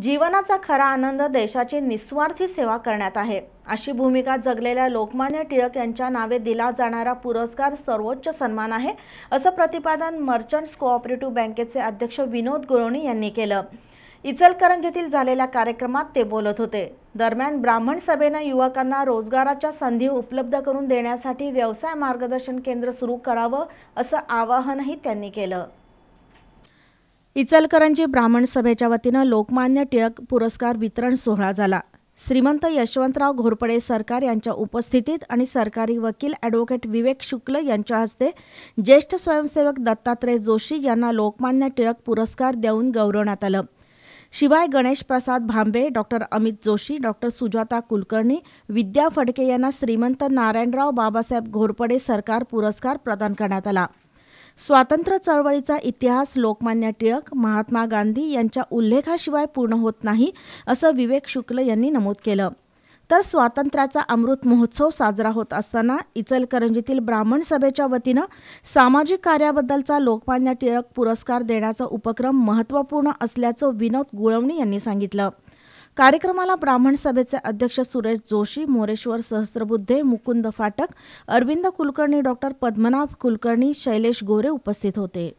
जीवनाचा खरा आनंद देशाची निस्वार्थी सेवा करण्यात आहे अशी भूमिका जगलेल्या लोकमान्य टिळक यांच्या नावे दिला जाणारा पुरस्कार सर्वोच्च सन्मान आहे असं प्रतिपादन मर्चंट्स कोऑपरेटिव्ह बँकेचे अध्यक्ष विनोद गुरवणी यांनी केलं इचलकरंजीतील झालेल्या कार्यक्रमात ते बोलत होते दरम्यान ब्राह्मण सभेनं युवकांना रोजगाराच्या संधी उपलब्ध करून देण्यासाठी व्यवसाय मार्गदर्शन केंद्र सुरू करावं असं आवाहनही त्यांनी केलं इचलकरंजी ब्राह्मण सभेच्या वतीनं लोकमान्य टिळक पुरस्कार वितरण सोहळा झाला श्रीमंत यशवंतराव घोरपडे सरकार यांच्या उपस्थितीत आणि सरकारी वकील ॲडव्होकेट विवेक शुक्ल यांच्या हस्ते ज्येष्ठ स्वयंसेवक दत्तात्रय जोशी यांना लोकमान्य टिळक पुरस्कार देऊन गौरवण्यात आलं शिवाय गणेश प्रसाद भांबे डॉक्टर अमित जोशी डॉक्टर सुजाता कुलकर्णी विद्या फडके यांना श्रीमंत नारायणराव बाबासाहेब घोरपडे सरकार पुरस्कार प्रदान करण्यात आला स्वातंत्र्य चळवळीचा इतिहास लोकमान्य टिळक महात्मा गांधी यांच्या उल्लेखाशिवाय पूर्ण होत नाही असं विवेक शुक्ल यांनी नमूद केलं तर स्वातंत्र्याचा अमृत महोत्सव साजरा होत असताना इचलकरंजीतील ब्राह्मण सभेच्या वतीनं सामाजिक कार्याबद्दलचा लोकमान्य टिळक पुरस्कार देण्याचा उपक्रम महत्त्वपूर्ण असल्याचं विनोद गुळवणी यांनी सांगितलं कार्यक्रमाला ब्राह्मण सभेचे अध्यक्ष सुरेश जोशी मोरेश्वर सहस्त्रबुद्धे मुकुंद फाटक अरविंद कुलकर्णी डॉक्टर पद्मनाभ कुलकर्णी शैलेश गोरे उपस्थित होते